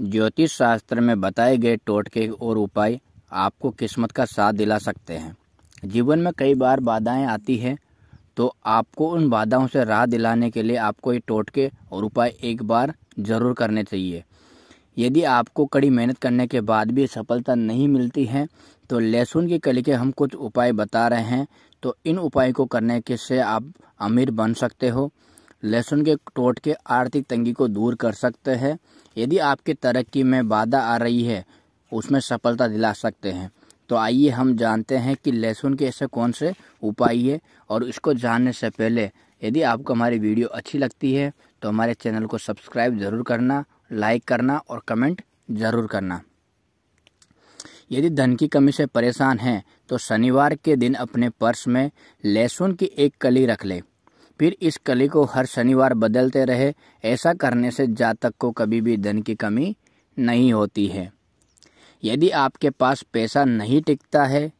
ज्योतिष शास्त्र में बताए गए टोटके और उपाय आपको किस्मत का साथ दिला सकते हैं जीवन में कई बार बाधाएं आती हैं तो आपको उन बाधाओं से राह दिलाने के लिए आपको ये टोटके और उपाय एक बार ज़रूर करने चाहिए यदि आपको कड़ी मेहनत करने के बाद भी सफलता नहीं मिलती है तो लहसुन की कली के हम कुछ उपाय बता रहे हैं तो इन उपाय को करने के से आप अमीर बन सकते हो लहसुन के टोट के आर्थिक तंगी को दूर कर सकते हैं यदि आपके तरक्की में बाधा आ रही है उसमें सफलता दिला सकते हैं तो आइए हम जानते हैं कि लहसुन के ऐसे कौन से उपाय है और इसको जानने से पहले यदि आपको हमारी वीडियो अच्छी लगती है तो हमारे चैनल को सब्सक्राइब ज़रूर करना लाइक करना और कमेंट ज़रूर करना यदि धन की कमी से परेशान हैं तो शनिवार के दिन अपने पर्स में लहसुन की एक कली रख लें फिर इस कली को हर शनिवार बदलते रहे ऐसा करने से जातक को कभी भी धन की कमी नहीं होती है यदि आपके पास पैसा नहीं टिकता है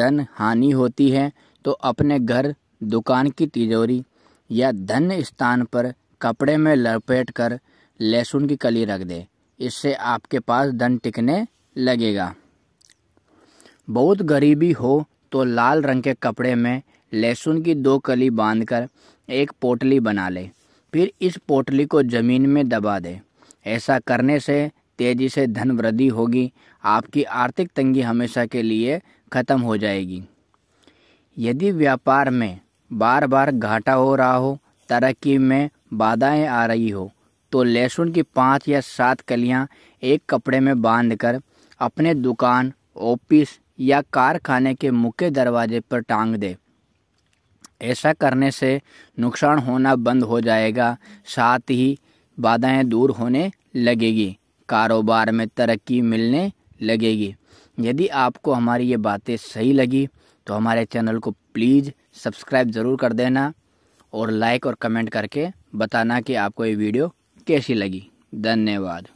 धन हानि होती है तो अपने घर दुकान की तिजोरी या धन स्थान पर कपड़े में लपेट कर लहसुन की कली रख दें इससे आपके पास धन टिकने लगेगा बहुत गरीबी हो तो लाल रंग के कपड़े में लहसुन की दो कली बांधकर एक पोटली बना ले फिर इस पोटली को ज़मीन में दबा दे ऐसा करने से तेज़ी से धन वृद्धि होगी आपकी आर्थिक तंगी हमेशा के लिए ख़त्म हो जाएगी यदि व्यापार में बार बार घाटा हो रहा हो तरक्की में बाधाएं आ रही हो तो लहसुन की पाँच या सात कलियां एक कपड़े में बांधकर अपने दुकान ऑफिस या कारखाने के मुख्य दरवाजे पर टांग दें ऐसा करने से नुकसान होना बंद हो जाएगा साथ ही बाधाएं दूर होने लगेगी कारोबार में तरक्की मिलने लगेगी यदि आपको हमारी ये बातें सही लगी तो हमारे चैनल को प्लीज़ सब्सक्राइब ज़रूर कर देना और लाइक और कमेंट करके बताना कि आपको ये वीडियो कैसी लगी धन्यवाद